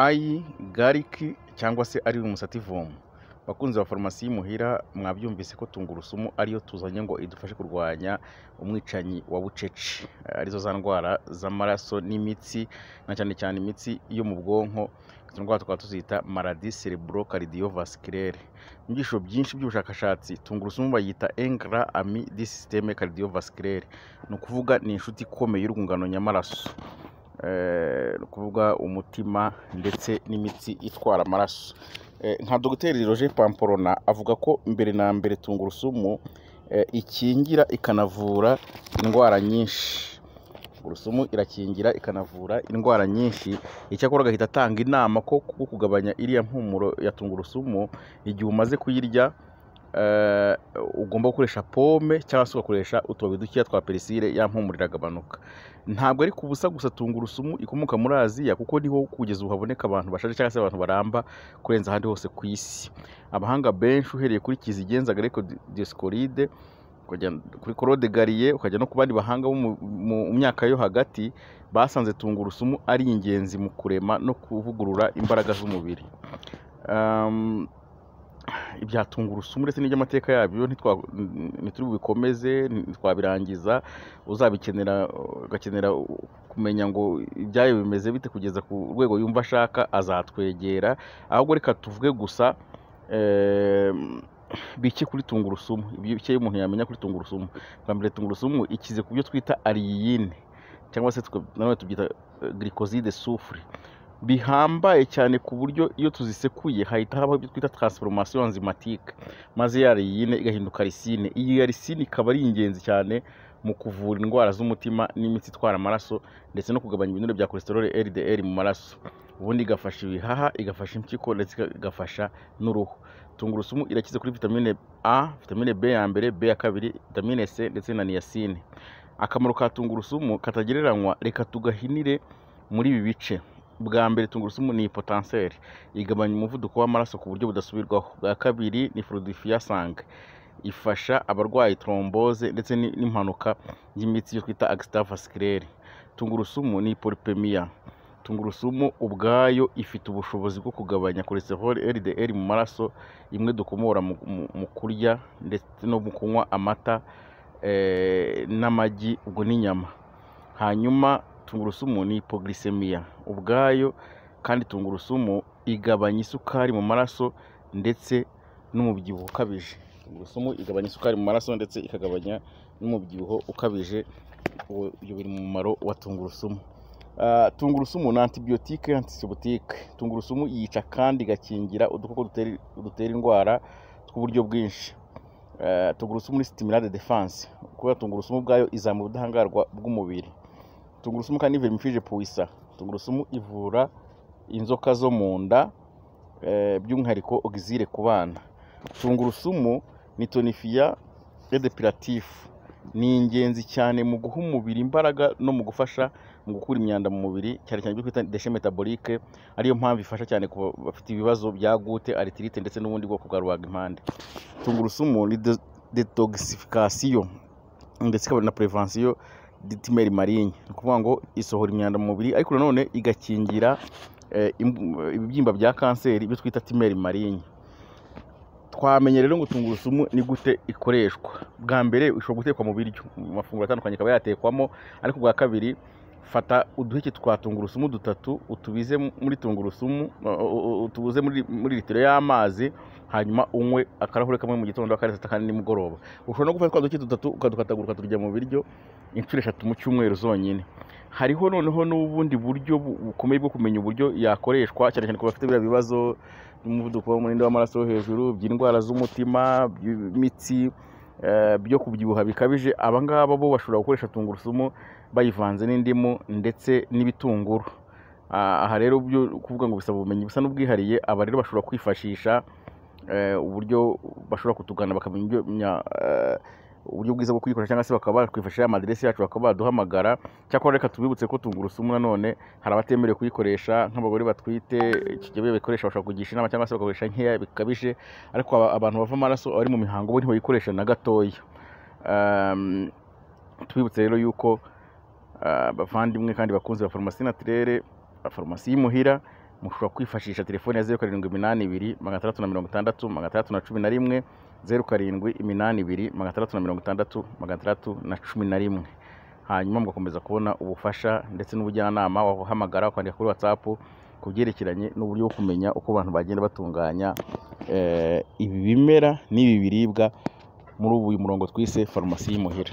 ayi gariki cyangwa se ari umusativomu bakunzi ba farumasi y'imuhira mwabyumvise ko tungurusumu ariyo tuzanye ngo idufashe kurwanya umwicanyi wa bucece eh, arizo za ndwara z'amaraso n'imitsi na cyane cyane imitsi yo mu bwonko izo ndwara tukaba tuzita maradi cerebro cardiovasculaire mu byiciro byinshi by'ubushakashatsi tungurusumu bayita engra ami di systeme ni ukuvuga ni inshuti ikomeye y'urwungano nyamaraso Eh, ni ukuvuga umutima ndetse n'imitsi itwara amaraso eh, nka dogiteri roje pamporona avuga ko mbere na mbere tungurusumu eh, ikingira ikanavura indwara nyinshi tungurusumu irakingira ikanavura indwara nyinshi icyakora agahita atanga inama ko kugabanya iriya mpumuro ya tungurusumu igihe umaze kuyirya Eh, ugomba gukoresha pome cyangwa se ugakoresha utubabi dukeya twa perisire ya mpumurira agabanuka ntabwo ari ku busa gusa tungurusumu ikomoka muri aziya kuko niho kugeza ubu haboneka abantu bashaje cyangwa se abantu baramba kurenza ahandi hose ku isi abahanga benshi uhereye kuri kizigenza gareko diosikoride kuri korode gariye ukajya no ku bandi bahanga bo mu myaka yo hagati basanze tungurusumu ari ingenzi mu kurema no kuvugurura imbaraga z'umubiri ehm, ibya tungurusumu ndetse n'iby'amateka yabyo ntituri bubikomeze ntitwabirangiza uzabikenera agakenera kumenya ngo ibyayo bimeze bite kugeza ku rwego yumva ashaka azatwegera ahubwo reka tuvuge gusa eh, bike kuri tungurusumu ibyo umuntu yamenya kuri tungurusumu bwa mbere tungurusumu ikize ku byo twita ariyine cyangwa se nanone tubyita girikozide sufure bihambaye cyane ku buryo iyo tuzisekuye hahita habaho ibyo twita taransiforomasiyo nzimatike maze ya reyine igahinduka risine iyi ya risine ikaba ari ingenzi cyane mu kuvura indwara z'umutima n'imitsi itwara amaraso ndetse no kugabanya ibinure bya cholesterol LDL mu maraso ubundi igafasha ibihaha igafasha impyiko ndetse igafasha n'uruhu tungurusumu irakize kuri vitamine A vitamine B ya mbere B ya kabiri vitamine C ndetse na niacine akamaro ka tungurusumu katagereranywa reka tugahinire muri ibi bice bwa mbere tungurusumu ni potanseri igabanya umuvuduko w'amaraso ku buryo budasubirwaho bwa kabiri ni forudifiyasanga ifasha abarwaye tromboze ndetse n'impanuka y'imitsi yo twita agisitavasikirere tungurusumu ni polipemiya tungurusumu ubwayo ifite ubushobozi bwo kugabanya cholesterol LDL mu maraso imwe dukomora mu kurya ndetse no mu kunywa amata eh, n'amagi ubwo n'inyama hanyuma tungurusumu ni ipoglisemiya ubwayo kandi tungurusumu igabanya isukari mu maraso ndetse n'umubyibuho ukabije tungurusumu igabanya isukari mu maraso ndetse ikagabanya n'umubyibuho ukabije ibyo biri mu mumaro wa tungurusumu ah, tungurusumu ni antibiyotike antisibutike tungurusumu yica kandi igakingira udukoko dutera indwara tw'uburyo bwinshi ah, tungurusumu ni sitimilade defanse kubera tungurusumu ubwayo izamura ubudahangarwa bw'umubiri tungurusumu kandi vermifuje powisa tungurusumu ivura inzoka zo mu nda eh, by'umwihariko ogizire ku bana tungurusumu ni tonifiya edepiratifu ni ingenzi cyane mu guha umubiri imbaraga no mu gufasha mu gukura imyanda mu mubiri cyane cyane ibyo twita deshe metabolike ariyo mpamvu ifasha cyane ku bafite ibibazo bya gute aritirite ndetse n'ubundi bwoko bwa rubagimpande tungurusumu ni detoxification ndetse ikaba na prevention ditimeri marinye ni ukuvuga ngo isohora imyanda mu mubiri ariko nanone igakingira eh, ibibyimba bya kanseri ibyo twita timeri marinye twamenya rero ngo tungurusumu ni gute ikoreshwa bwa mbere ishobora gutekwa mu biryo mu mafunguro atandukanye ikaba yatekwamo ariko bwa kabiri fata uduheke twa tungurusumu dutatu utubize muri tungurusumu utubuze muri litiro y'amazi hanyuma unywe akarahure kamwe mu gitondo akandi kandi nimugoroba ushobora no gufata twa duke dutatu ukadukatagura ukaturya mu biryo inshuro eshatu mu cyumweru zonyine hariho noneho n'ubundi buryo bukomeye bwo kumenya uburyo yakoreshwa cyane cyane ku bafite biriya bibazo by'umuvuduko w'umurinda w'amaraso wo hejuru by'indwara z'umutima by'imitsi Eh, byo kubyibuha bikabije abangaba bo bashobora gukoresha tungurusumu bayivanze n'indimu ndetse n'ibitunguru ah, aha rero byo kuvuga ngo bisaba ubumenyi busa n'ubwihariye aba rero bashobora kwifashisha eh, uburyo bashobora kutugana bakamenya eh, uburyo bwiza bwo kuyikoresha cyangwa se bakaba bakwifashisha amadiresi yacu bakaba baduhamagara cyakora reka tubibutse ko tungurusumu nanone hari abatemerewe kuyikoresha nk'abagore batwite iyo babikoresha bashobora kugisha inama cyangwa se bagakoresha nkeya bikabije ariko abantu bava amaraso abari mu mihango bo ntibayikoresha na gatoya ehm, tubibutse rero yuko ah, bavandimwe kandi bakunze ba farumasi natirere farumasi y'imuhira mushobora kwifashisha telefone ya zeru karindwi iminani ibiri magana atandatu na mirongo itandatu magana atandatu na cumi na rimwe zeru karindwi iminani ibiri magana atandatu na mirongo itandatu magana atandatu na cumi na rimwe hanyuma mugakomeza kubona ubufasha ndetse n'ubujyanama wahamagara ukandika kuri watsapu ku byerekeranye n'uburyo bwo kumenya uko abantu bagenda batunganya eh, ibi bimera n'ibi biribwa muri uyu murongo twise farumasi y'imuhira